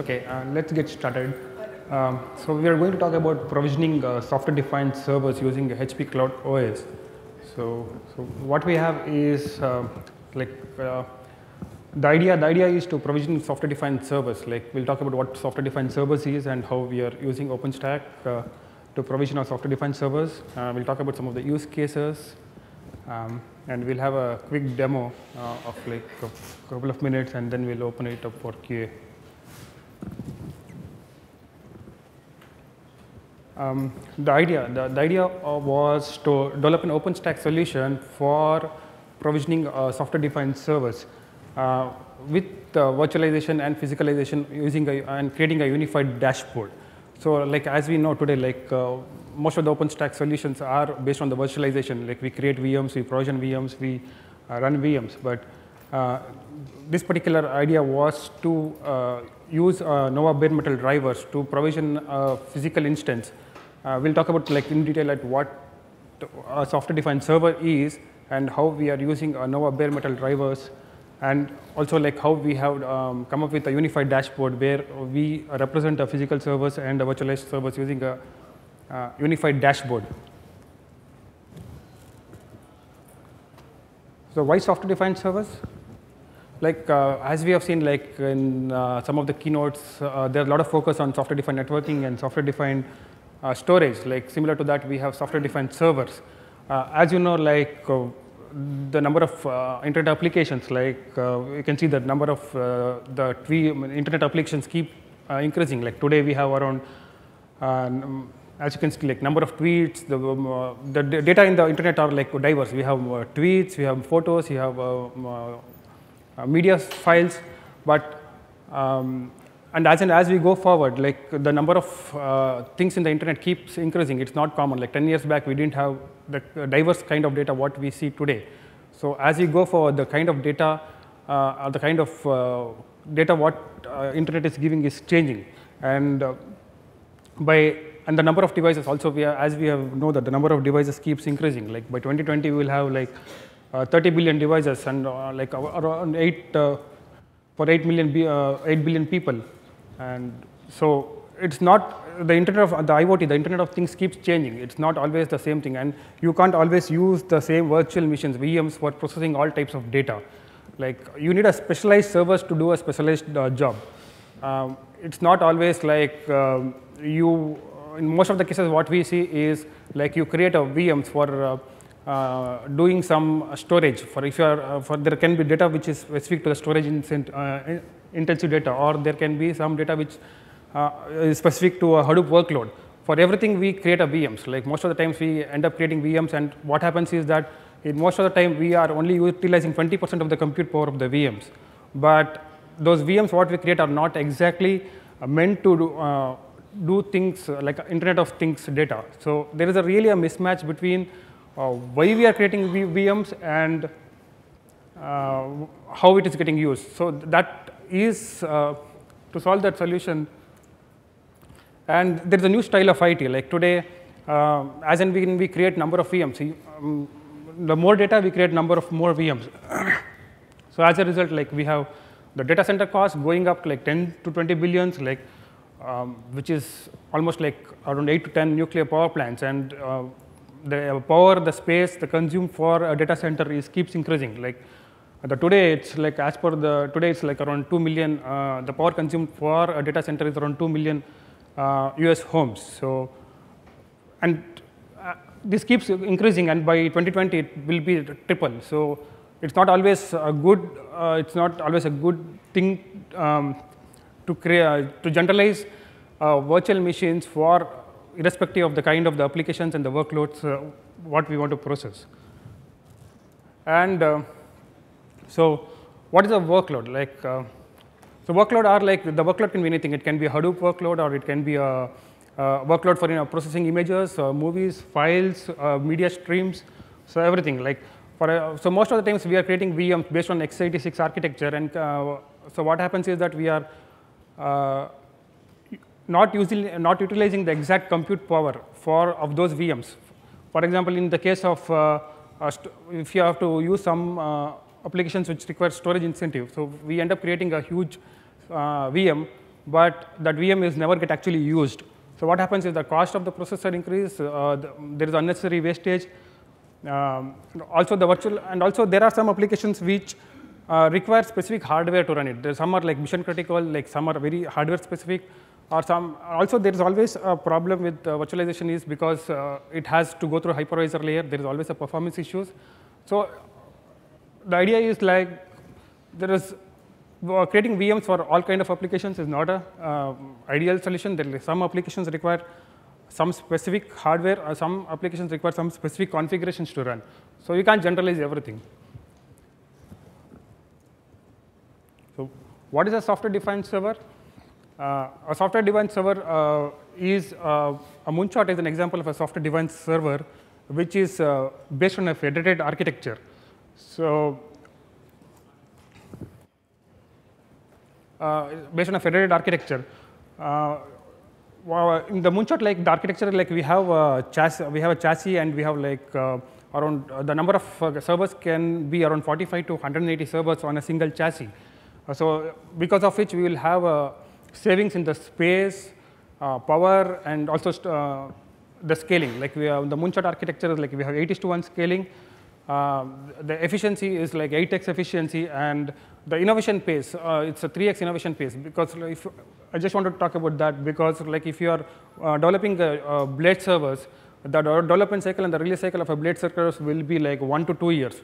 Okay, uh, let's get started. Um, so we are going to talk about provisioning uh, software defined servers using HP Cloud OS. So, so what we have is um, uh, like the idea the idea is to provision software defined servers like we'll talk about what software defined servers is and how we are using OpenStack uh, to provision our software defined servers. Uh, we'll talk about some of the use cases um, and we'll have a quick demo uh, of like a couple of minutes and then we'll open it up for QA. Um, the idea, the, the idea was to develop an OpenStack solution for provisioning software-defined servers uh, with uh, virtualization and physicalization using a, and creating a unified dashboard. So like as we know today, like uh, most of the OpenStack solutions are based on the virtualization. Like we create VMs, we provision VMs, we uh, run VMs. But uh, this particular idea was to uh, use uh, Nova bare metal drivers to provision a physical instance uh, we'll talk about like in detail what a software-defined server is and how we are using uh, Nova bare metal drivers and also like how we have um, come up with a unified dashboard where we represent the physical servers and our virtualized servers using a uh, unified dashboard. So why software-defined servers? Like uh, as we have seen like in uh, some of the keynotes, uh, there are a lot of focus on software-defined networking and software-defined uh, storage, like similar to that we have software-defined servers. Uh, as you know, like uh, the number of uh, internet applications, like uh, you can see the number of uh, the internet applications keep increasing. Like today we have around, um, as you can see, like number of tweets, the, um, the data in the internet are like diverse. We have tweets, we have photos, we have um, media files, but um, and as and as we go forward, like the number of uh, things in the internet keeps increasing. It's not common. Like 10 years back, we didn't have the diverse kind of data what we see today. So as we go forward, the kind of data, uh, the kind of uh, data what uh, internet is giving is changing, and uh, by and the number of devices also we are, as we have know that the number of devices keeps increasing. Like by 2020, we will have like uh, 30 billion devices and like around eight for 8 million, 8 billion people. And so it's not the internet of the IoT, the internet of things keeps changing. It's not always the same thing and you can't always use the same virtual machines, VMs for processing all types of data. Like you need a specialized servers to do a specialized uh, job. Um, it's not always like um, you, in most of the cases what we see is like you create a VMs for uh, uh, doing some storage for if you are uh, for there can be data which is specific to the storage uh, intensive data or there can be some data which uh, is specific to a Hadoop workload. For everything we create a VMs like most of the times we end up creating VMs and what happens is that in most of the time we are only utilizing 20 percent of the compute power of the VMs. But those VMs what we create are not exactly uh, meant to do, do things like internet of things data. So there is a really a mismatch between uh, why we are creating VMs and uh, how it is getting used. So that is uh, to solve that solution. And there is a new style of IT. Like today, uh, as and when we create number of VMs, um, the more data we create number of more VMs. so as a result, like we have the data center cost going up like 10 to 20 billions, like um, which is almost like around 8 to 10 nuclear power plants. And uh, the uh, power, the space, the consumed for a data center is keeps increasing. Like the today, it's like as per the today, it's like around 2 million. Uh, the power consumed for a data center is around 2 million uh, US homes. So, and uh, this keeps increasing, and by 2020, it will be triple. So, it's not always a good. Uh, it's not always a good thing um, to create to generalize uh, virtual machines for irrespective of the kind of the applications and the workloads uh, what we want to process. And uh, so what is a workload? Like, uh, so workload are like, the workload can be anything. It can be a Hadoop workload or it can be a, a workload for you know, processing images, movies, files, media streams, so everything. Like a, so most of the times we are creating VMs based on x86 architecture and uh, so what happens is that we are uh, not using, not utilizing the exact compute power for of those VMs. For example, in the case of uh, if you have to use some uh, applications which require storage incentive, so we end up creating a huge uh, VM, but that VM is never get actually used. So what happens is the cost of the processor increase, uh, the, there is unnecessary wastage. Um, also the virtual, and also there are some applications which uh, require specific hardware to run it. Some are like mission critical, like some are very hardware specific or some, also there is always a problem with uh, virtualization is because uh, it has to go through hypervisor layer, there is always a performance issues. So the idea is like there is uh, creating VMs for all kind of applications is not a uh, ideal solution. There is some applications require some specific hardware or some applications require some specific configurations to run. So you can't generalize everything. So what is a software-defined server? Uh, a software-defined server uh, is, uh, a Moonshot is an example of a software-defined server which is based on a federated architecture. So Uh, based on a federated architecture. Uh, in the moonshot, like the architecture, like we have a chassis, we have a chassis, and we have like uh, around the number of servers can be around 45 to 180 servers on a single chassis. so because of which we will have a savings in the space, uh, power, and also uh, the scaling. Like we have the Moonshot architecture is like we have 8 to 1 scaling. Uh, the efficiency is like 8x efficiency, and the innovation pace, uh, it's a 3x innovation pace because if, I just want to talk about that because like if you are uh, developing the blade servers, the development cycle and the release cycle of a blade servers will be like 1 to 2 years.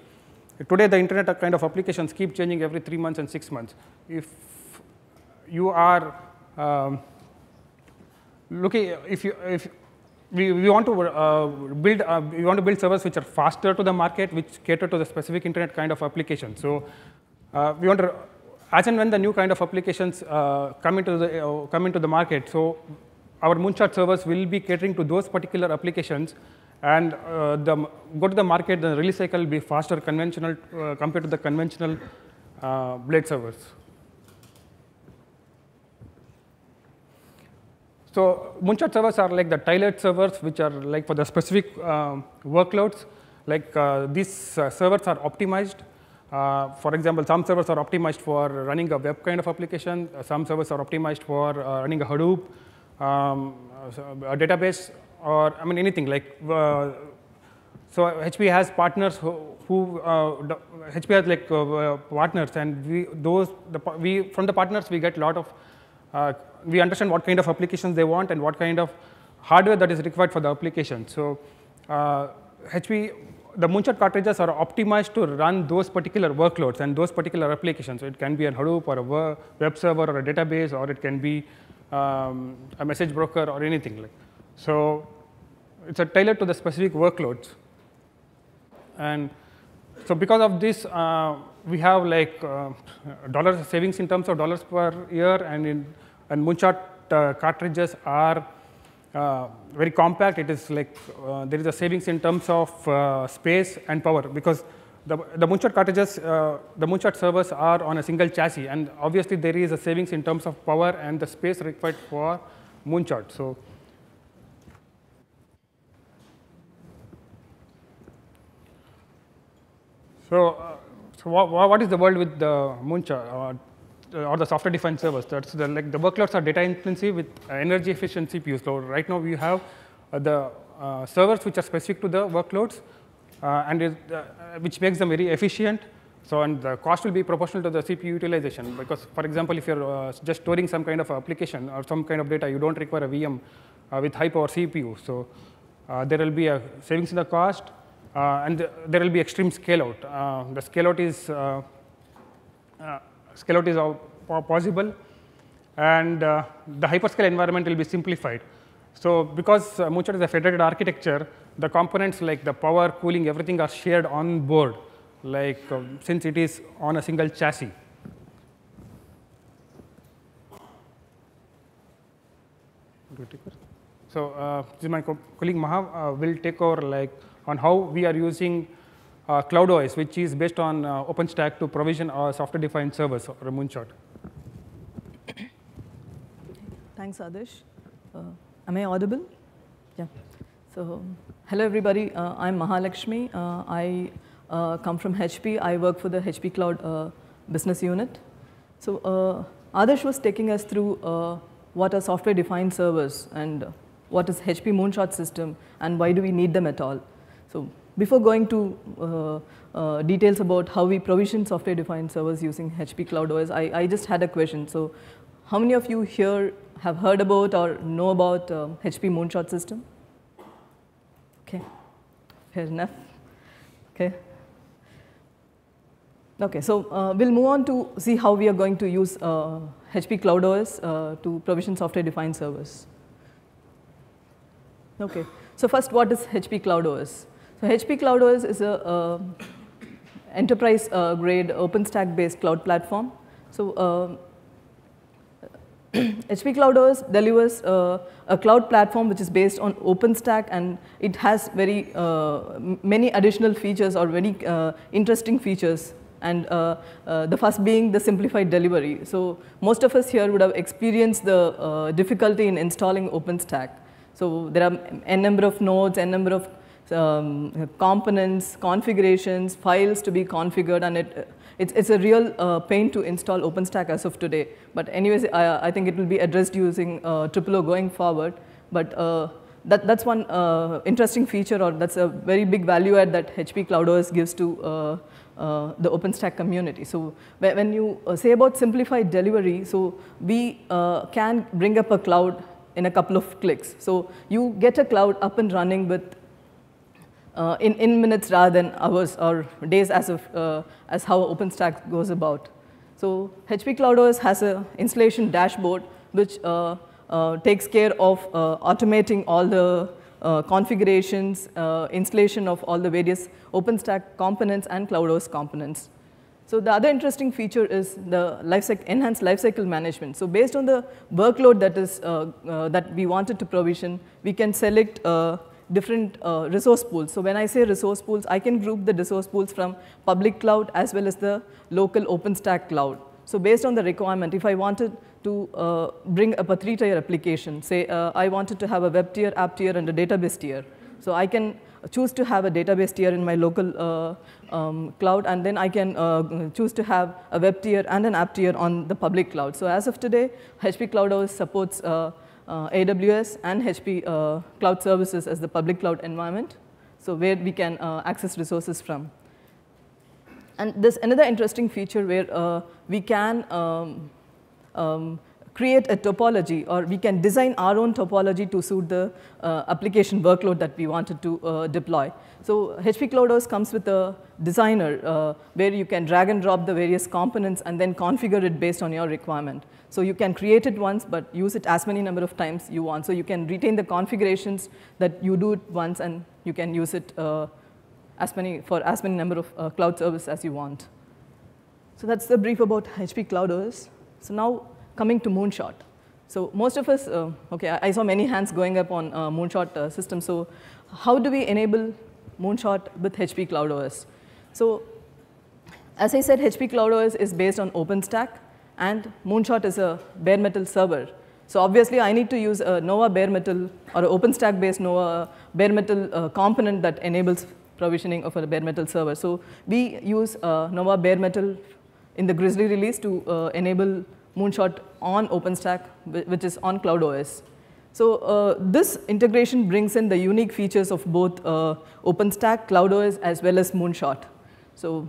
Today, the internet kind of applications keep changing every 3 months and 6 months. If you are um, looking if you if we, we want to uh, build uh, we want to build servers which are faster to the market, which cater to the specific internet kind of application. So uh, we want to as and when the new kind of applications uh, come into the uh, come into the market. So our moonshot servers will be catering to those particular applications and uh, the, go to the market, the release cycle will be faster conventional compared to the conventional blade servers. So Moonshot servers are like the tailored servers, which are like for the specific uh, workloads. Like uh, these uh, servers are optimized. Uh, for example, some servers are optimized for running a web kind of application. Uh, some servers are optimized for uh, running a Hadoop, um, a database, or I mean anything. Like so, HP has partners who, who HP has like partners, and we those the, we from the partners we get a lot of we understand what kind of applications they want and what kind of hardware that is required for the application. So uh, HP, the Moonshot cartridges are optimized to run those particular workloads and those particular applications. So it can be a Hadoop or a web server or a database or it can be um, a message broker or anything like. So it's a tailored to the specific workloads. And so because of this, uh, we have like uh, dollars savings in terms of dollars per year and in and moonshot uh, cartridges are uh, very compact. It is like uh, there is a savings in terms of uh, space and power because the, the moonshot cartridges, uh, the moonshot servers are on a single chassis and obviously there is a savings in terms of power and the space required for moonshot. So, so, uh, so what, what is the world with the moonshot? Uh, or the software defined servers. That's the, like the workloads are data intensive with uh, energy efficient CPUs. So right now we have uh, the servers which are specific to the workloads and which makes them very efficient. So and the cost will be proportional to the CPU utilization because for example, if you're just storing some kind of application or some kind of data, you don't require a VM with high power CPU. So there will be a savings in the cost uh, and th there will be extreme scale out. Uh, the scale out is uh, scale out is possible and uh, the hyperscale environment will be simplified. So because uh, Moonshot is a federated architecture, the components like the power, cooling, everything are shared on board, like um, since it is on a single chassis. So uh, my co colleague Mahav uh, will take over like on how we are using uh, CloudOS, which is based on uh, OpenStack to provision our software-defined servers or Moonshot. Thanks, Adish. Uh, am I audible? Yeah. So, hello everybody. Uh, I'm Mahalakshmi. Uh, I uh, come from HP. I work for the HP Cloud business unit. So, Adish was taking us through what are software-defined servers and what is HP Moonshot system and why do we need them at all. So before going to uh, uh, details about how we provision software-defined servers using HP Cloud OS, I, I, just had a question. So how many of you here have heard about or know about uh, um, HP Moonshot system? Okay, fair enough. Okay. Okay, so uh, we'll move on to see how we are going to use HP uh, Cloud OS uh, to provision software-defined servers. Okay, so first what is HP Cloud OS? So HP CloudOS is a uh, enterprise uh, grade OpenStack based cloud platform. So uh, HP CloudOS delivers uh, a cloud platform which is based on OpenStack and it has very uh, many additional features or very uh, interesting features and the first being the simplified delivery. So most of us here would have experienced the difficulty in installing OpenStack. So there are n number of nodes, n number of um, components, configurations, files to be configured, and it, it's, it's a real uh, pain to install OpenStack as of today. But anyways, I, I think it will be addressed using uh, O going forward. But uh, that, that's one uh, interesting feature, or that's a very big value add that HP CloudOS gives to uh, uh, the OpenStack community. So when you uh, say about simplified delivery, so we uh, can bring up a cloud in a couple of clicks. So you get a cloud up and running with uh, in, in minutes rather than hours or days as, of, uh, as how OpenStack goes about. So HP CloudOS has an installation dashboard which uh, uh takes care of uh, automating all the uh, configurations, installation of all the various OpenStack components and CloudOS components. So the other interesting feature is the lifecycle, enhanced lifecycle management. So based on the workload that is uh, uh, that we wanted to provision, we can select uh, different uh, resource pools. So when I say resource pools, I can group the resource pools from public cloud as well as the local OpenStack cloud. So based on the requirement, if I wanted to uh, bring up a three-tier application, say uh, I wanted to have a web tier, app tier, and a database tier. So I can choose to have a database tier in my local uh, um, cloud, and then I can uh, choose to have a web tier and an app tier on the public cloud. So as of today, HP CloudOS supports uh, uh, AWS and HP uh, cloud services as the public cloud environment, so where we can uh, access resources from. And there's another interesting feature where we can um, um, create a topology or we can design our own topology to suit the uh, application workload that we wanted to uh, deploy. So HP CloudOS comes with a designer uh, where you can drag and drop the various components and then configure it based on your requirement. So you can create it once but use it as many number of times you want. So you can retain the configurations that you do it once and you can use it uh, as many, for as many number of uh, cloud services as you want. So that's the brief about HP CloudOS. So now coming to moonshot. So most of us, uh, okay, I saw many hands going up on uh, moonshot uh, system. So how do we enable moonshot with HP Cloud OS? So as I said, HP Cloud OS is based on OpenStack and moonshot is a bare metal server. So obviously I need to use a Nova bare metal or OpenStack based Nova bare metal uh, component that enables provisioning of a bare metal server. So we use uh, Nova bare metal in the Grizzly release to uh, enable Moonshot on OpenStack, which is on CloudOS. So uh, this integration brings in the unique features of both uh, OpenStack, CloudOS, as well as Moonshot. So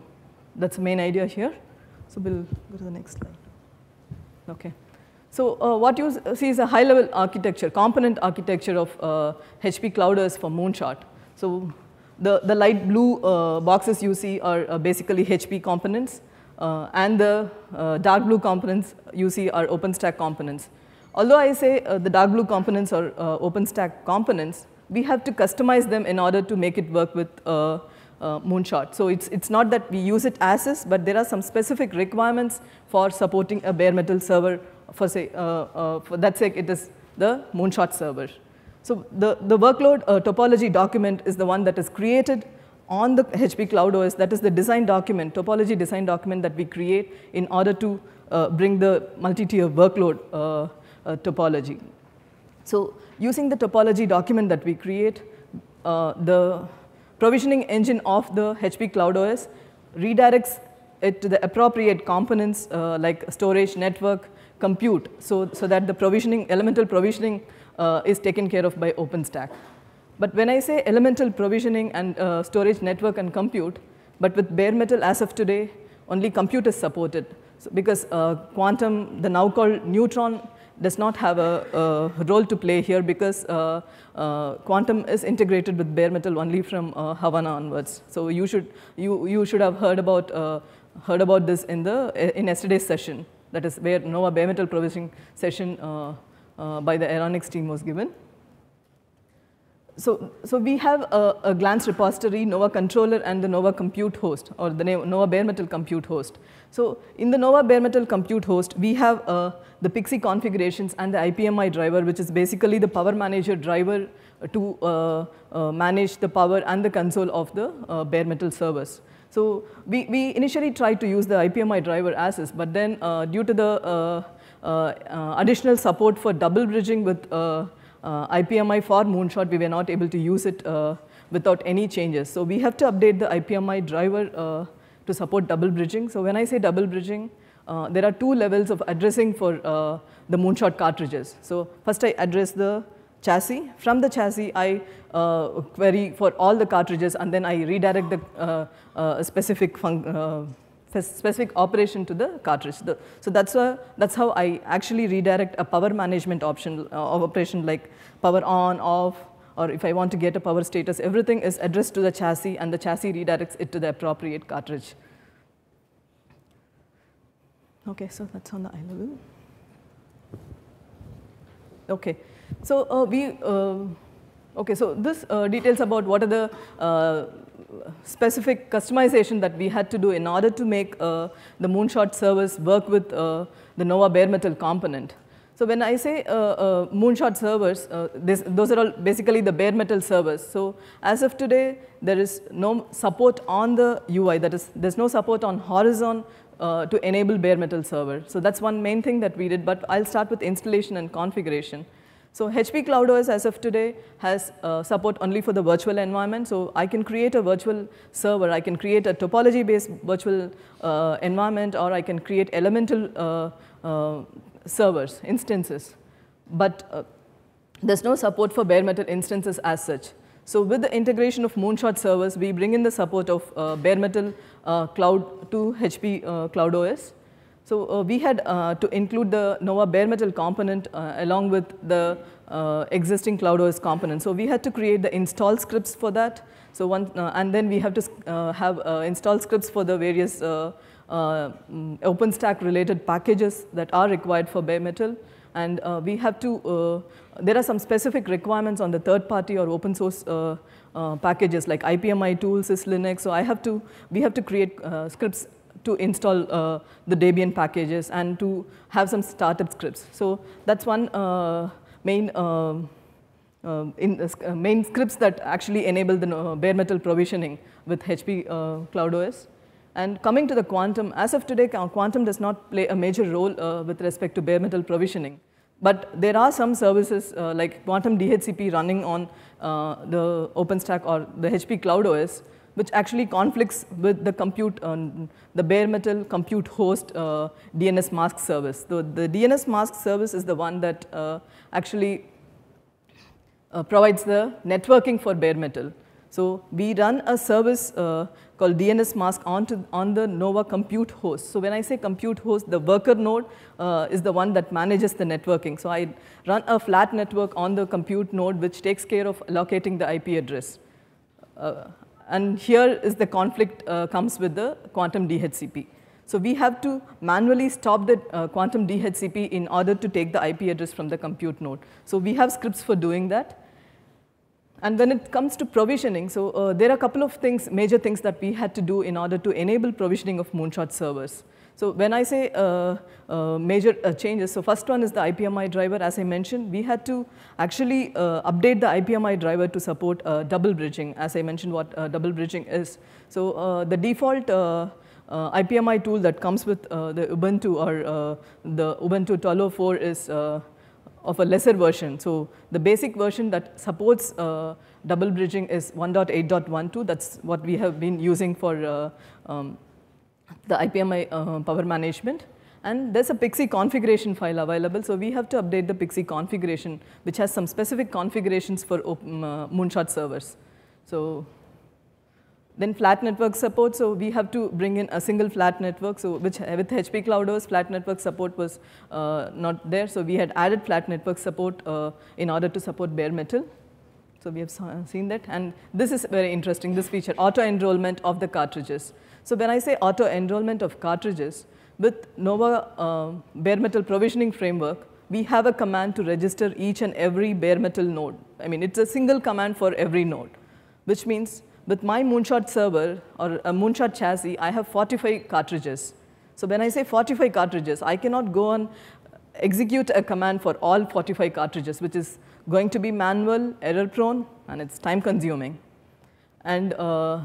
that's the main idea here. So we'll go to the next slide. Okay. So uh, what you see is a high-level architecture, component architecture of HP uh, CloudOS for Moonshot. So the, the light blue uh, boxes you see are uh, basically HP components. Uh, and the uh, dark blue components you see are OpenStack components. Although I say uh, the dark blue components are uh, OpenStack components, we have to customize them in order to make it work with uh, uh, Moonshot. So it's, it's not that we use it as is, but there are some specific requirements for supporting a bare metal server. For, say, for that sake, it is the Moonshot server. So the, the workload topology document is the one that is created on the HP Cloud OS, that is the design document, topology design document that we create in order to uh, bring the multi-tier workload uh, uh, topology. So using the topology document that we create, uh, the provisioning engine of the HP Cloud OS redirects it to the appropriate components uh, like storage, network, compute, so, so that the provisioning, elemental provisioning uh, is taken care of by OpenStack. But when I say elemental provisioning and uh, storage network and compute, but with bare metal as of today, only compute is supported. So because uh, quantum, the now called neutron, does not have a, a role to play here because uh, uh, quantum is integrated with bare metal only from uh, Havana onwards. So you should, you, you should have heard about, uh, heard about this in, the, in yesterday's session, that is where NOAA bare metal provisioning session uh, by the aeronics team was given so, so we have a, a, glance repository, NOVA controller, and the NOVA compute host, or the NOVA bare metal compute host. So in the NOVA bare metal compute host, we have uh, the Pixie configurations and the IPMI driver, which is basically the power manager driver to uh, uh, manage the power and the console of the uh, bare metal servers. So we, we initially tried to use the IPMI driver as is, but then uh, due to the uh, additional support for double bridging with IPMI uh, for Moonshot, we were not able to use it uh, without any changes. So we have to update the IPMI driver uh, to support double bridging. So when I say double bridging, uh, there are two levels of addressing for uh, the moonshot cartridges. So first I address the chassis. From the chassis, I uh, query for all the cartridges and then I redirect the specific function specific operation to the cartridge. The, so that's, a, that's how I actually redirect a power management option uh, operation like power on, off, or if I want to get a power status, everything is addressed to the chassis and the chassis redirects it to the appropriate cartridge. Okay, so that's on the eye level. Okay, so uh, we, uh, okay, so this uh, details about what are the uh, specific customization that we had to do in order to make uh, the Moonshot service work with uh, the NOVA bare metal component. So when I say uh, uh, Moonshot servers, uh, this, those are all basically the bare metal servers. So as of today, there is no support on the UI, that is, there's no support on Horizon to enable bare metal server. So that's one main thing that we did, but I'll start with installation and configuration. So HP CloudOS as of today has uh, support only for the virtual environment. So I can create a virtual server, I can create a topology-based virtual uh, environment, or I can create elemental uh, uh servers, instances. But uh, there's no support for bare metal instances as such. So with the integration of Moonshot servers, we bring in the support of uh, bare metal cloud to HP CloudOS. So uh, we had uh, to include the Nova bare metal component uh, along with the existing CloudOS component. So we had to create the install scripts for that. So one, and then we have to have install scripts for the various OpenStack related packages that are required for bare metal and uh, we have to, uh, there are some specific requirements on the third party or open source uh, packages like IPMI tools, is Linux. so I have to, we have to create scripts to install uh, the Debian packages and to have some startup scripts. So that's one uh, main um, uh, in, uh, uh, main scripts that actually enable the bare metal provisioning with HP Cloud OS. And coming to the quantum, as of today, quantum does not play a major role with respect to bare metal provisioning. But there are some services like quantum DHCP running on the OpenStack or the HP Cloud OS which actually conflicts with the compute, um, the bare metal compute host uh, DNS mask service. So the DNS mask service is the one that uh, actually uh, provides the networking for bare metal. So we run a service uh, called DNS mask on, on the Nova compute host. So when I say compute host, the worker node uh, is the one that manages the networking. So I run a flat network on the compute node which takes care of allocating the IP address. Uh, and here is the conflict uh, comes with the quantum DHCP. So we have to manually stop the uh, quantum DHCP in order to take the IP address from the compute node. So we have scripts for doing that. And when it comes to provisioning, so uh, there are a couple of things, major things that we had to do in order to enable provisioning of Moonshot servers. So when I say uh, uh, major uh, changes, so first one is the IPMI driver. As I mentioned, we had to actually uh, update the IPMI driver to support uh, double bridging, as I mentioned what uh, double bridging is. So the default IPMI tool that comes with the Ubuntu or the Ubuntu 12.04 is of a lesser version. So the basic version that supports double bridging is 1.8.12. That's what we have been using for um, the IPMI uh, power management and there's a pixie configuration file available. So we have to update the pixie configuration which has some specific configurations for open, um, uh, moonshot servers. So then flat network support, so we have to bring in a single flat network, so which with HP CloudOS, flat network support was uh, not there, so we had added flat network support uh, in order to support bare metal. So we have uh, seen that, and this is very interesting, this feature, auto-enrollment of the cartridges. So when I say auto-enrollment of cartridges, with NOVA uh, bare metal provisioning framework, we have a command to register each and every bare metal node. I mean, it's a single command for every node, which means with my Moonshot server or a Moonshot chassis, I have 45 cartridges. So when I say 45 cartridges, I cannot go and execute a command for all 45 cartridges, which is going to be manual, error prone, and it's time consuming. And uh,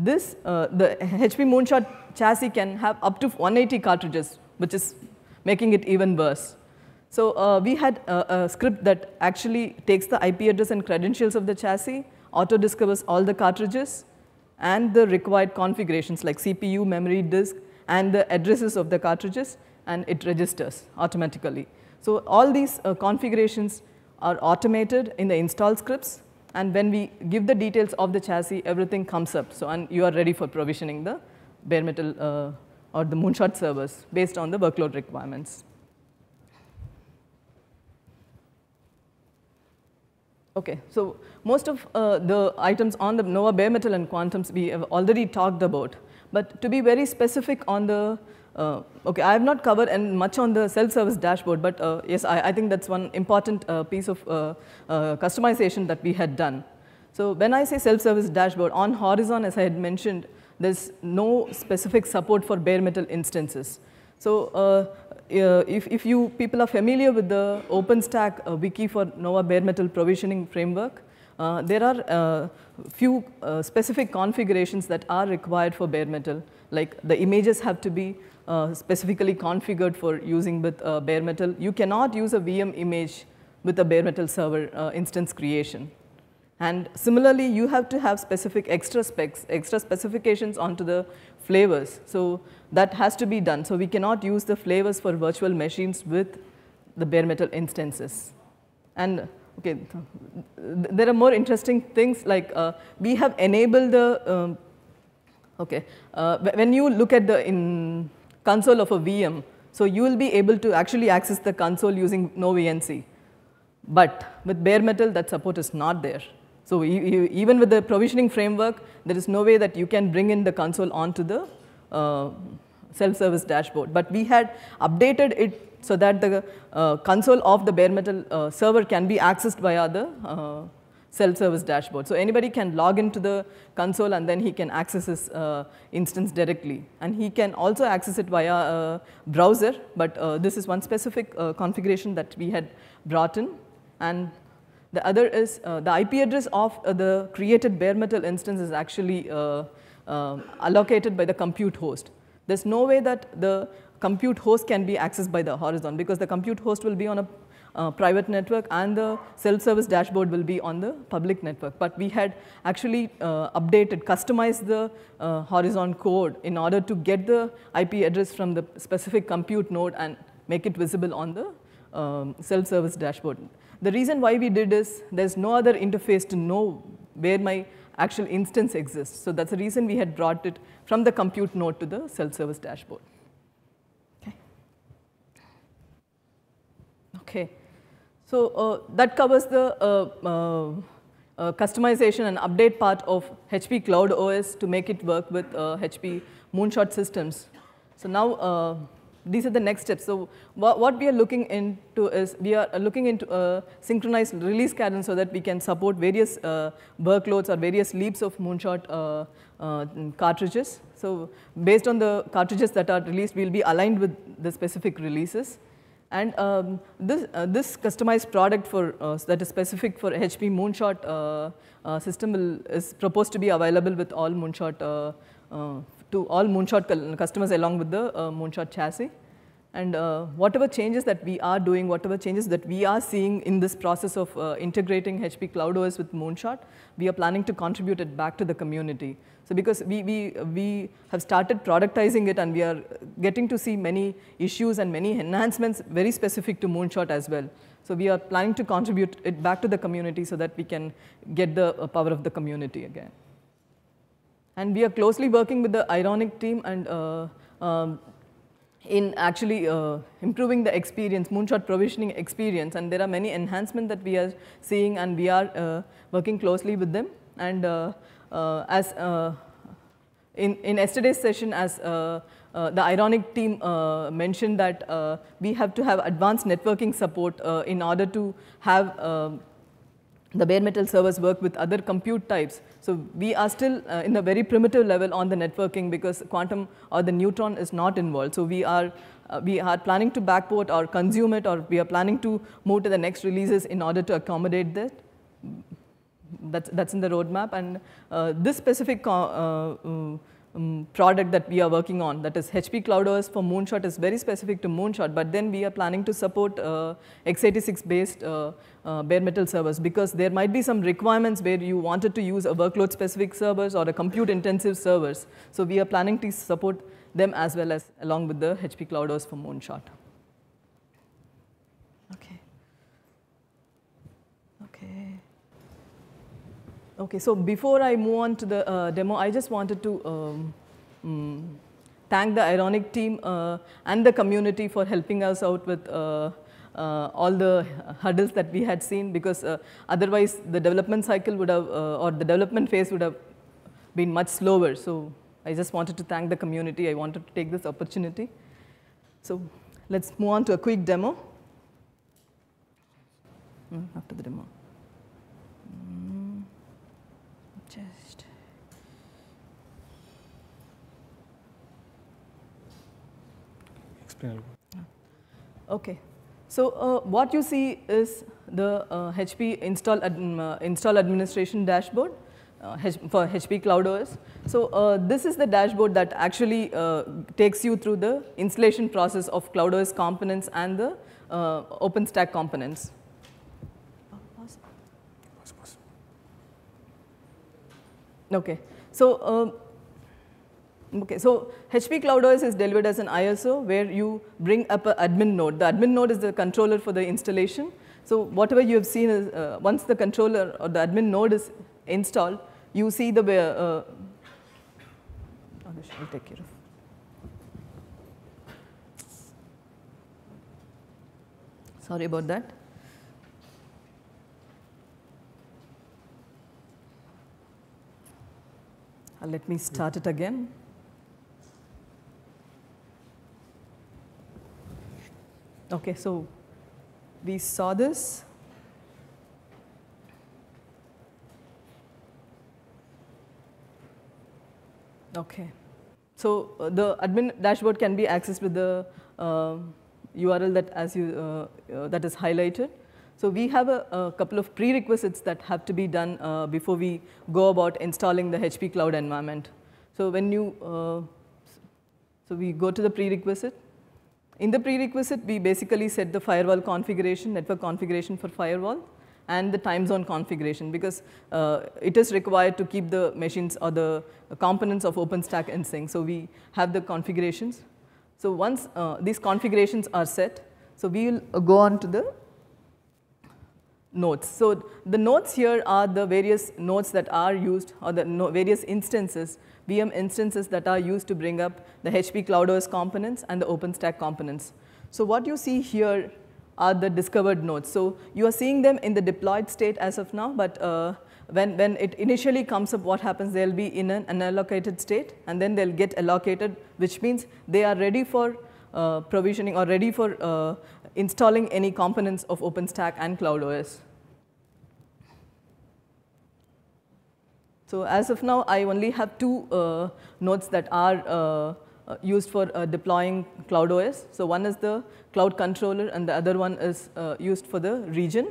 this, uh, the HP Moonshot chassis can have up to 180 cartridges, which is making it even worse. So uh, we had a, a, script that actually takes the IP address and credentials of the chassis, auto-discovers all the cartridges, and the required configurations like CPU, memory, disk, and the addresses of the cartridges, and it registers automatically. So all these uh, configurations are automated in the install scripts, and when we give the details of the chassis, everything comes up. So and you are ready for provisioning the bare metal uh, or the moonshot servers based on the workload requirements. Okay, so most of uh, the items on the NOAA bare metal and quantums we have already talked about. But to be very specific on the uh, okay, I have not covered and much on the self-service dashboard, but uh, yes, I, I, think that's one important uh, piece of uh, uh, customization that we had done. So when I say self-service dashboard, on Horizon, as I had mentioned, there's no specific support for bare metal instances. So uh, if, if you people are familiar with the OpenStack wiki for Nova bare metal provisioning framework, there are few specific configurations that are required for bare metal, like the images have to be uh, specifically configured for using with uh, bare metal. You cannot use a VM image with a bare metal server uh, instance creation. And similarly, you have to have specific extra specs, extra specifications onto the flavors. So that has to be done. So we cannot use the flavors for virtual machines with the bare metal instances. And okay, there are more interesting things like uh, we have enabled the, um, okay, uh, when you look at the in console of a VM. So you will be able to actually access the console using no VNC. But with bare metal, that support is not there. So even with the provisioning framework, there is no way that you can bring in the console onto the uh, self-service dashboard. But we had updated it so that the uh, console of the bare metal uh, server can be accessed by other uh, self-service dashboard. So anybody can log into the console and then he can access his uh, instance directly. And he can also access it via a browser, but uh, this is one specific uh, configuration that we had brought in. And the other is uh, the IP address of uh, the created bare metal instance is actually uh, um, allocated by the compute host. There's no way that the compute host can be accessed by the horizon because the compute host will be on a uh, private network and the self-service dashboard will be on the public network. But we had actually uh, updated, customized the uh, Horizon code in order to get the IP address from the specific compute node and make it visible on the um, self-service dashboard. The reason why we did is there's no other interface to know where my actual instance exists. So that's the reason we had brought it from the compute node to the self-service dashboard. Okay. So uh, that covers the uh, uh, uh, customization and update part of HP Cloud OS to make it work with uh, HP Moonshot systems. So now uh, these are the next steps. So wh what we are looking into is we are looking into a synchronized release cadence so that we can support various workloads or various leaps of Moonshot cartridges. So based on the cartridges that are released, we'll be aligned with the specific releases. And um, this, uh, this customized product for, uh, that is specific for HP Moonshot uh, uh, system will, is proposed to be available with all Moonshot, uh, uh, to all Moonshot customers along with the Moonshot chassis. And uh, whatever changes that we are doing, whatever changes that we are seeing in this process of uh, integrating HP Cloud OS with Moonshot, we are planning to contribute it back to the community. So because we, we, we have started productizing it and we are getting to see many issues and many enhancements very specific to Moonshot as well. So we are planning to contribute it back to the community so that we can get the uh, power of the community again. And we are closely working with the Ironic team and uh, um, in actually uh, improving the experience, moonshot provisioning experience and there are many enhancements that we are seeing and we are uh, working closely with them and uh, uh as uh, in, in yesterday's session as uh, the ironic team mentioned that we have to have advanced networking support in order to have um, the bare metal servers work with other compute types. So we are still uh, in a very primitive level on the networking because quantum or the neutron is not involved. So we are, uh, we are planning to backport or consume it or we are planning to move to the next releases in order to accommodate that. That's, that's in the roadmap and uh, this specific uh, uh, um, product that we are working on, that is HP CloudOS for Moonshot is very specific to Moonshot, but then we are planning to support uh, x86-based uh, uh, bare metal servers because there might be some requirements where you wanted to use a workload-specific servers or a compute-intensive servers. So we are planning to support them as well as along with the HP CloudOS for Moonshot. Okay, so before I move on to the uh, demo, I just wanted to um, mm, thank the Ironic team uh, and the community for helping us out with uh, uh all the hurdles that we had seen because uh, otherwise the development cycle would have, uh, or the development phase would have been much slower. So I just wanted to thank the community. I wanted to take this opportunity. So let's move on to a quick demo. Hmm, after the demo. Okay. So uh, what you see is the uh, HP install, mm, uh, install administration dashboard uh, for HP CloudOS. So uh, this is the dashboard that actually uh, takes you through the installation process of CloudOS components and the OpenStack components. Okay. So Okay, so HP Cloud OS is delivered as an ISO where you bring up an admin node. The admin node is the controller for the installation. So whatever you have seen is uh, once the controller or the admin node is installed, you see the uh, oh, uh, this will take care of. Sorry about that. Uh, let me start it again. Okay, so we saw this. Okay. So uh, the admin dashboard can be accessed with the uh, URL that as you uh, uh, that is highlighted. So we have a, a, couple of prerequisites that have to be done uh, before we go about installing the HP cloud environment. So when you uh, so we go to the prerequisite in the prerequisite, we basically set the firewall configuration, network configuration for firewall, and the time zone configuration because uh, it is required to keep the machines or the components of OpenStack in sync. So we have the configurations. So once uh, these configurations are set, so we will go on to the nodes. So the nodes here are the various nodes that are used or the no various instances, VM instances that are used to bring up the HP CloudOS components and the OpenStack components. So what you see here are the discovered nodes. So you are seeing them in the deployed state as of now, but uh, when, when it initially comes up, what happens, they'll be in an unallocated state and then they'll get allocated, which means they are ready for uh, provisioning or ready for uh, installing any components of OpenStack and CloudOS. So as of now, I only have two uh, nodes that are uh, uh used for uh, deploying CloudOS. So one is the cloud controller, and the other one is uh, used for the region.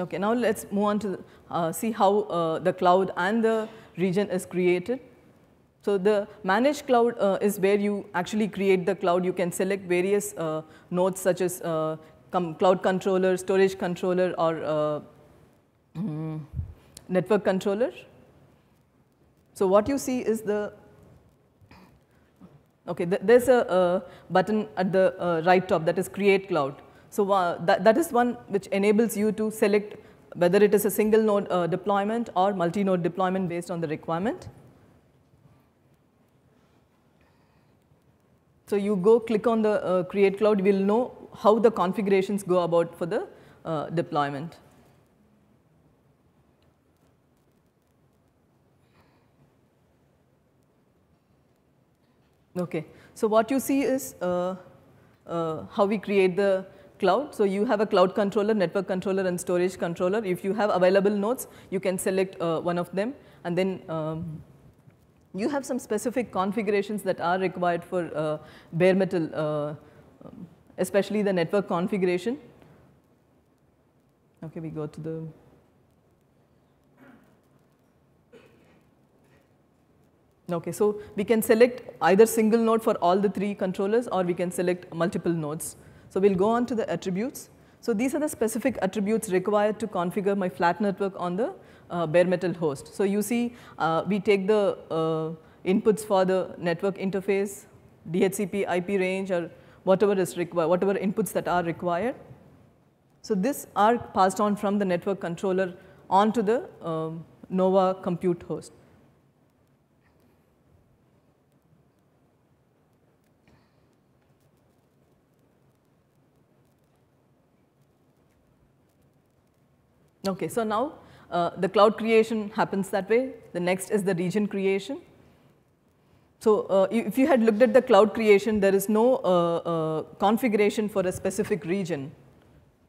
Okay, now let's move on to uh, see how uh, the cloud and the region is created. So the managed cloud uh, is where you actually create the cloud. You can select various uh, nodes such as uh, cloud controller, storage controller, or uh, hmm, network controller. So what you see is the okay. Th there's a button at the right top that is create cloud. So uh, that, that is one which enables you to select whether it is a single node uh, deployment or multi-node deployment based on the requirement. So you go click on the uh, create cloud, we'll know how the configurations go about for the uh, deployment. Okay, so what you see is uh, uh, how we create the cloud. So you have a cloud controller, network controller, and storage controller. If you have available nodes, you can select uh, one of them. And then um, you have some specific configurations that are required for uh, bare metal, uh, um, especially the network configuration. Okay, we go to the Okay, so we can select either single node for all the three controllers or we can select multiple nodes. So we'll go on to the attributes. So these are the specific attributes required to configure my flat network on the uh, bare metal host. So you see uh, we take the uh, inputs for the network interface, DHCP, IP range or whatever is required, whatever inputs that are required. So this are passed on from the network controller onto the um, NOVA compute host. Okay, so now uh, the cloud creation happens that way. The next is the region creation. So uh, if you had looked at the cloud creation, there is no uh, uh, configuration for a specific region.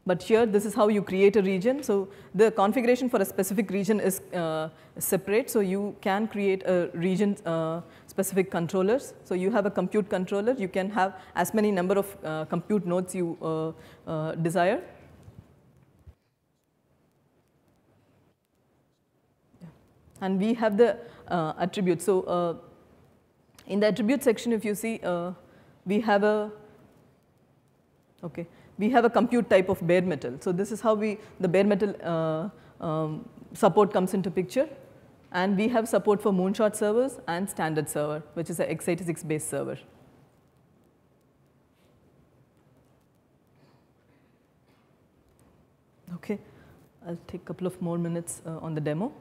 But here, this is how you create a region. So the configuration for a specific region is uh, separate. So you can create a region uh, specific controllers. So you have a compute controller. You can have as many number of compute nodes you desire. and we have the uh, attributes. So uh, in the attribute section, if you see, uh, we have a okay, we have a compute type of bare metal. So this is how we the bare metal uh, um, support comes into picture, and we have support for moonshot servers and standard server, which is an x86 based server. Okay, I'll take a couple of more minutes uh, on the demo.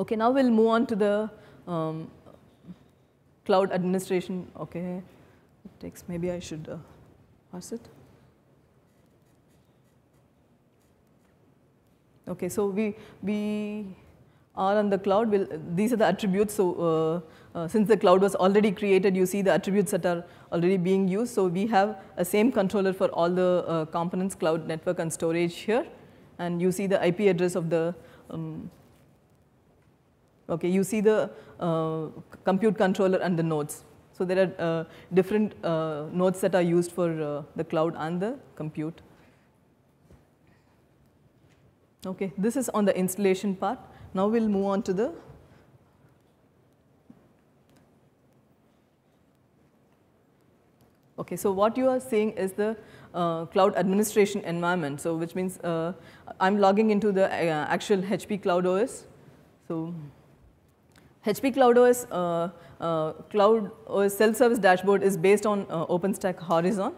Okay, now we'll move on to the um, cloud administration. Okay, it takes, maybe I should uh, pass it. Okay, so we, we are on the cloud, we'll, these are the attributes. So uh, uh, since the cloud was already created, you see the attributes that are already being used. So we have a same controller for all the uh, components, cloud, network, and storage here. And you see the IP address of the um, Okay, you see the uh, compute controller and the nodes. So there are uh, different uh, nodes that are used for uh, the cloud and the compute. Okay, this is on the installation part. Now we'll move on to the Okay, so what you are seeing is the uh, cloud administration environment. So which means uh, I'm logging into the uh, actual HP Cloud OS. So. HP CloudOS, uh, uh, self-service dashboard is based on uh, OpenStack Horizon.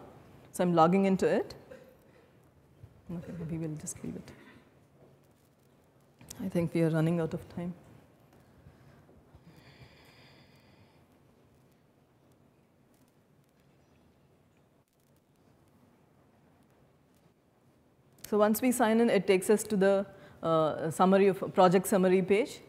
So I'm logging into it. Okay, maybe we'll just leave it. I think we are running out of time. So once we sign in, it takes us to the uh, summary of project summary page.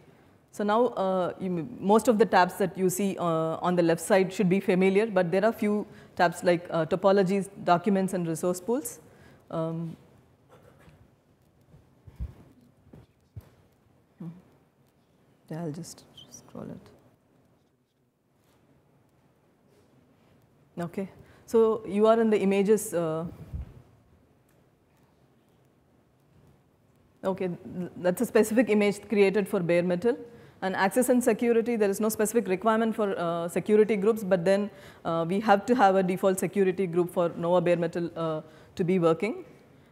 So now uh, you, most of the tabs that you see uh, on the left side should be familiar, but there are a few tabs like uh, topologies, documents and resource pools. Um, hmm. yeah, I'll just scroll it. Okay, so you are in the images. Uh, okay, that's a specific image created for bare metal. And access and security, there is no specific requirement for uh, security groups, but then uh, we have to have a default security group for Nova Bare Metal uh, to be working.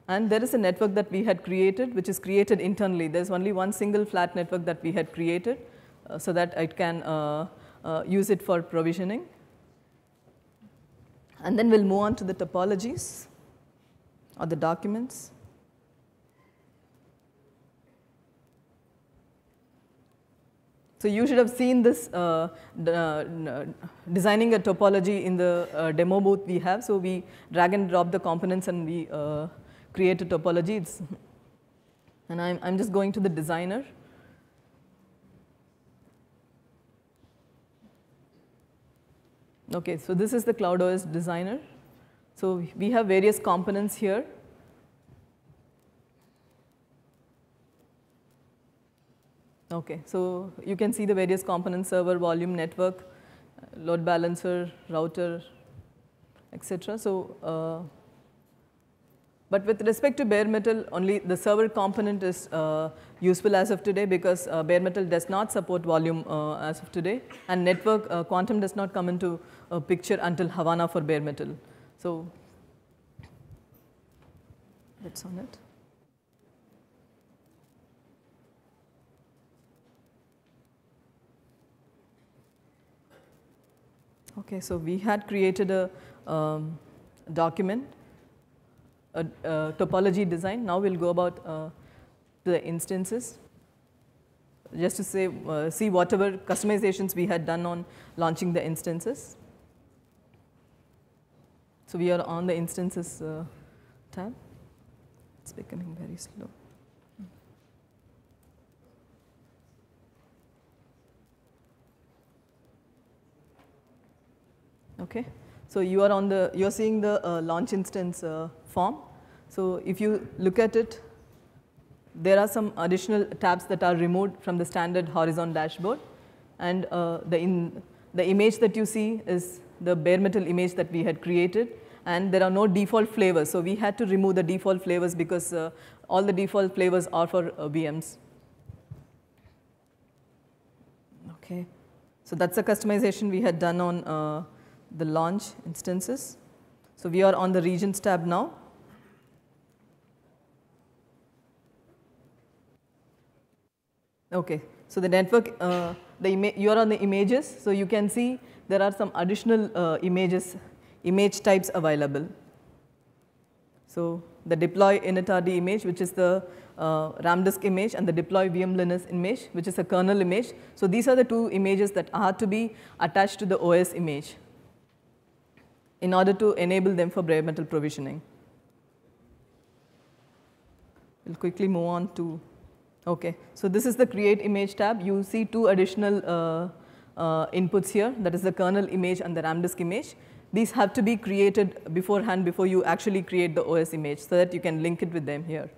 And there is a network that we had created, which is created internally. There's only one single flat network that we had created uh, so that it can uh, uh, use it for provisioning. And then we'll move on to the topologies or the documents. So, you should have seen this uh, uh, uh, designing a topology in the uh, demo booth we have. So, we drag and drop the components and we uh, create a topology. It's and I'm, I'm just going to the designer. Okay, so this is the CloudOS designer. So we have various components here. Okay, so you can see the various components, server, volume, network, uh, load balancer, router, etc. So, uh, but with respect to bare metal, only the server component is uh, useful as of today because uh, bare metal does not support volume uh, as of today and network uh, quantum does not come into picture until Havana for bare metal. So, that's on it. Okay, so we had created a um, document, a, a, topology design. Now we'll go about uh, the instances. Just to say, uh, see whatever customizations we had done on launching the instances. So we are on the instances uh, tab. It's becoming very slow. Okay. So you are on the, you're seeing the uh, launch instance uh, form. So if you look at it, there are some additional tabs that are removed from the standard horizon dashboard. And uh, the, in, the image that you see is the bare metal image that we had created. And there are no default flavors. So we had to remove the default flavors because uh, all the default flavors are for uh, VMs. Okay. So that's the customization we had done on uh, the launch instances. So we are on the regions tab now. Okay, so the network, uh, the you are on the images, so you can see there are some additional uh, images, image types available. So the deploy initrd image, which is the uh, disk image and the deploy VM Linux image, which is a kernel image. So these are the two images that are to be attached to the OS image in order to enable them for bare metal provisioning. We'll quickly move on to, okay. So this is the create image tab. You see two additional uh, uh, inputs here, that is the kernel image and the RAM disk image. These have to be created beforehand before you actually create the OS image so that you can link it with them here.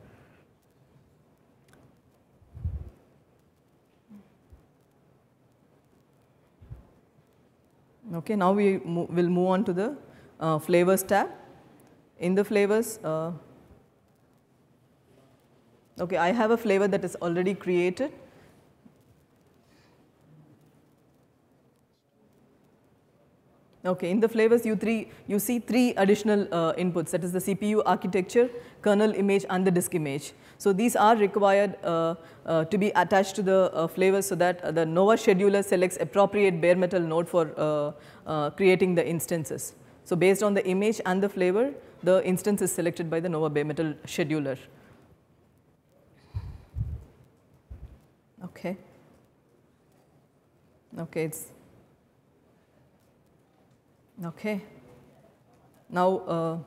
Okay, now we mo will move on to the uh, flavors tab. In the flavors, uh, okay, I have a flavor that is already created. Okay, in the flavors you, three, you see three additional uh, inputs that is the CPU architecture, kernel image and the disk image. So these are required uh, uh, to be attached to the uh, flavors so that uh, the NOVA scheduler selects appropriate bare metal node for uh, creating the instances. So based on the image and the flavor, the instance is selected by the Nova bare metal scheduler. Okay. Okay, it's okay. Now, uh,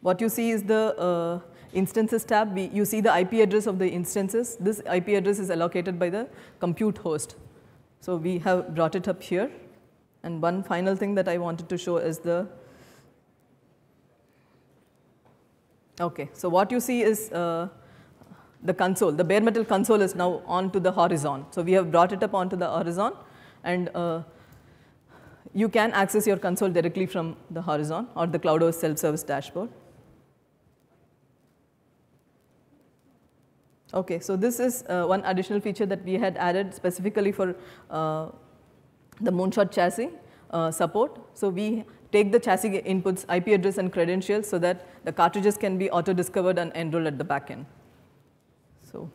what you see is the uh, instances tab. We, you see the IP address of the instances. This IP address is allocated by the compute host. So we have brought it up here. And one final thing that I wanted to show is the Okay, so what you see is uh, the console, the bare metal console is now onto the horizon. So we have brought it up onto the horizon and uh, you can access your console directly from the horizon or the CloudOS self-service dashboard. Okay, so this is uh, one additional feature that we had added specifically for uh, the Moonshot chassis uh, support. So we take the chassis inputs IP address and credentials so that the cartridges can be auto-discovered and enrolled at the back end. So,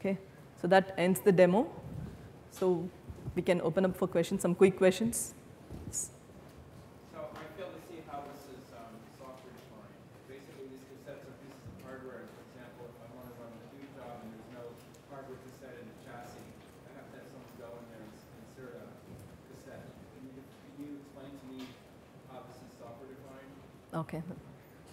okay, so that ends the demo. So we can open up for questions, some quick questions. Yes. Okay.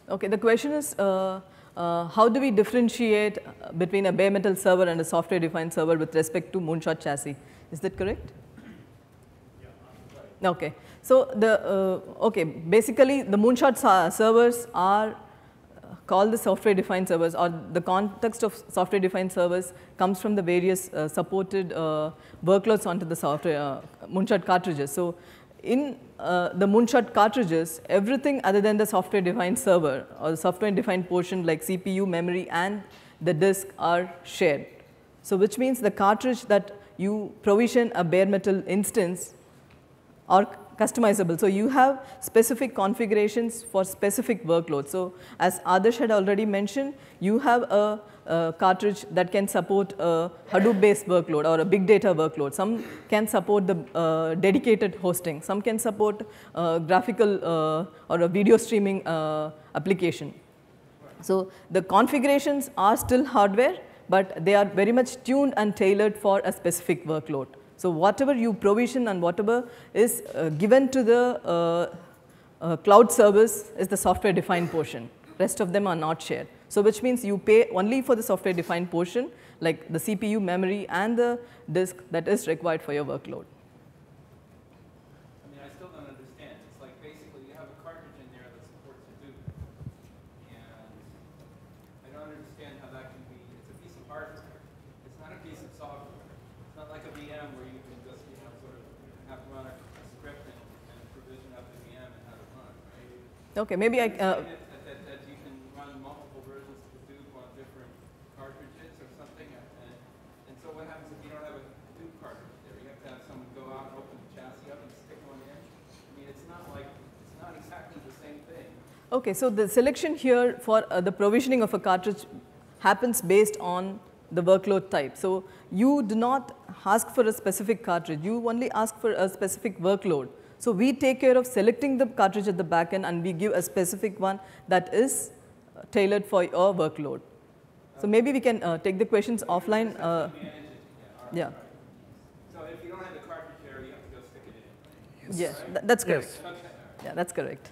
Okay. The question is, uh, uh, how do we differentiate uh, between a bare metal server and a software defined server with respect to moonshot chassis? Is that correct? Yeah, okay. So the uh, okay, basically the moonshot servers are uh, called the software defined servers or the context of software defined servers comes from the various uh, supported uh, workloads onto the software uh, moonshot cartridges. So in uh, the moonshot cartridges, everything other than the software defined server or the software defined portion like CPU, memory and the disk are shared. So, which means the cartridge that you provision a bare metal instance are customizable. So, you have specific configurations for specific workloads. So, as Adarsh had already mentioned, you have a uh, cartridge that can support a Hadoop-based workload or a big data workload. Some can support the uh, dedicated hosting. Some can support a uh, graphical uh, or a video streaming uh, application. So the configurations are still hardware, but they are very much tuned and tailored for a specific workload. So whatever you provision and whatever is given to the cloud service is the software-defined portion. Rest of them are not shared. So which means you pay only for the software defined portion like the CPU, memory and the disk that is required for your workload. I mean, I still don't understand. It's like basically you have a cartridge in there that supports And I don't understand how that can be. It's a piece of hardware. It's not a piece of software. It's not like a VM where you can just, sort of have run a, script and, provision up the VM and have Okay, maybe I. Uh, Okay, so the selection here for uh, the provisioning of a cartridge happens based on the workload type. So you do not ask for a specific cartridge, you only ask for a specific workload. So we take care of selecting the cartridge at the back end and we give a specific one that is uh, tailored for your workload. So maybe we can uh, take the questions offline. Uh, yeah. So if you don't have the cartridge you have to go stick it in. Yes, yeah, that's correct. Yes. Yeah, that's correct.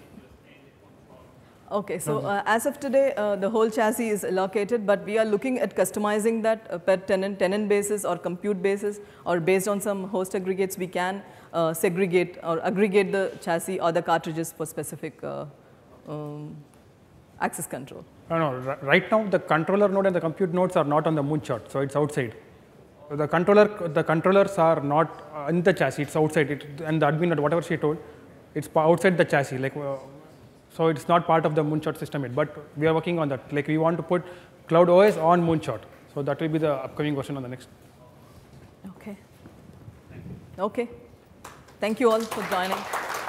Okay, so mm-hmm. uh, as of today, uh, the whole chassis is allocated, but we are looking at customizing that uh, per tenant, tenant basis or compute basis or based on some host aggregates, we can uh, segregate or aggregate the chassis or the cartridges for specific uh, um, access control. No, no, right now the controller node and the compute nodes are not on the moonshot, so it's outside. So the controller, the controllers are not uh, in the chassis, it's outside, it, and the admin whatever she told, it's outside the chassis. Like so it's not part of the Moonshot system yet, but we are working on that. Like we want to put Cloud OS on Moonshot. So that will be the upcoming version on the next. Okay. Okay. Thank you all for joining.